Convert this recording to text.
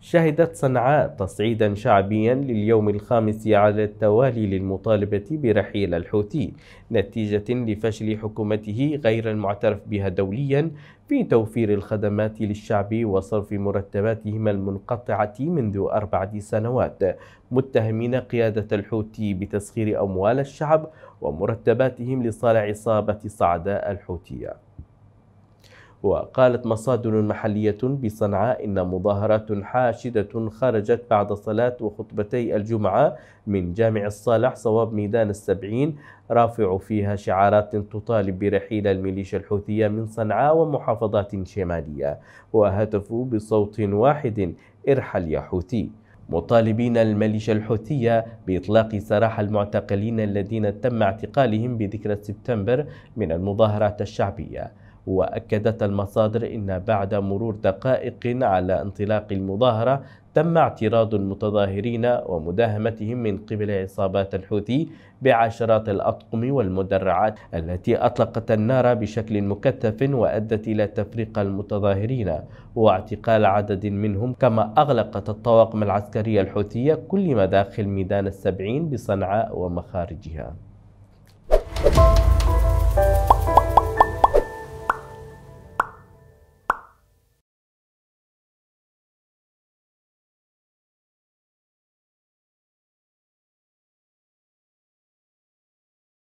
شهدت صنعاء تصعيدا شعبيا لليوم الخامس على التوالي للمطالبة برحيل الحوثي نتيجة لفشل حكومته غير المعترف بها دوليا في توفير الخدمات للشعب وصرف مرتباتهم المنقطعة منذ أربعة سنوات متهمين قيادة الحوثي بتسخير أموال الشعب ومرتباتهم لصالح عصابة صعداء الحوثية وقالت مصادر محلية بصنعاء إن مظاهرات حاشدة خرجت بعد صلاة وخطبتي الجمعة من جامع الصالح صواب ميدان السبعين رافع فيها شعارات تطالب برحيل الميليشيا الحوثية من صنعاء ومحافظات شمالية وهتفوا بصوت واحد ارحل يا حوثي مطالبين الميليشيا الحوثية بإطلاق سراح المعتقلين الذين تم اعتقالهم بذكرى سبتمبر من المظاهرات الشعبية وأكدت المصادر أن بعد مرور دقائق على انطلاق المظاهرة تم اعتراض المتظاهرين ومداهمتهم من قبل عصابات الحوثي بعشرات الأطقم والمدرعات التي أطلقت النار بشكل مكثف وأدت إلى تفريق المتظاهرين واعتقال عدد منهم كما أغلقت الطواقم العسكرية الحوثية كل مداخل ميدان السبعين بصنعاء ومخارجها